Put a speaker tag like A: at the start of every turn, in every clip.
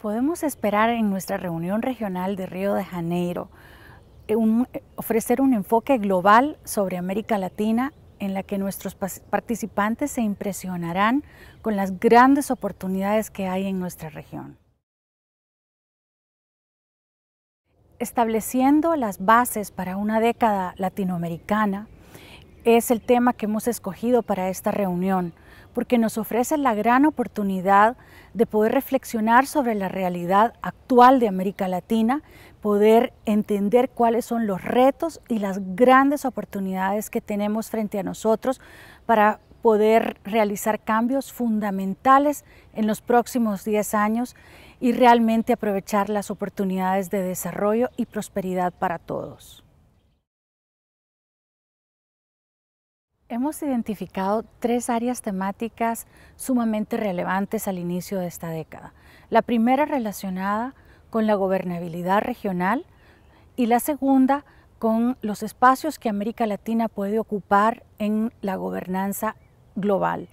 A: ¿Podemos esperar en nuestra reunión regional de Río de Janeiro eh, ofrecer un enfoque global sobre América Latina en la que nuestros participantes se impresionarán con las grandes oportunidades que hay en nuestra región? Estableciendo las bases para una década latinoamericana, es el tema que hemos escogido para esta reunión, porque nos ofrece la gran oportunidad de poder reflexionar sobre la realidad actual de América Latina, poder entender cuáles son los retos y las grandes oportunidades que tenemos frente a nosotros para poder realizar cambios fundamentales en los próximos 10 años y realmente aprovechar las oportunidades de desarrollo y prosperidad para todos. Hemos identificado tres áreas temáticas sumamente relevantes al inicio de esta década. La primera relacionada con la gobernabilidad regional y la segunda con los espacios que América Latina puede ocupar en la gobernanza global.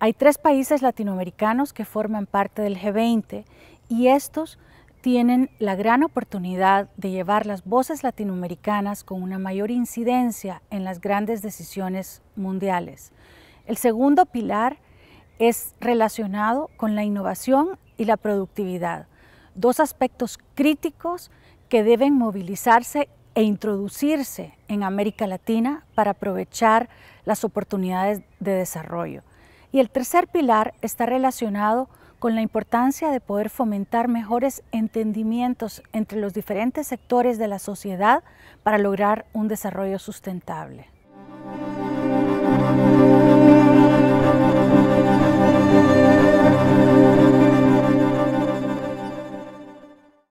A: Hay tres países latinoamericanos que forman parte del G20 y estos tienen la gran oportunidad de llevar las voces latinoamericanas con una mayor incidencia en las grandes decisiones mundiales. El segundo pilar es relacionado con la innovación y la productividad, dos aspectos críticos que deben movilizarse e introducirse en América Latina para aprovechar las oportunidades de desarrollo. Y el tercer pilar está relacionado con la importancia de poder fomentar mejores entendimientos entre los diferentes sectores de la sociedad para lograr un desarrollo sustentable.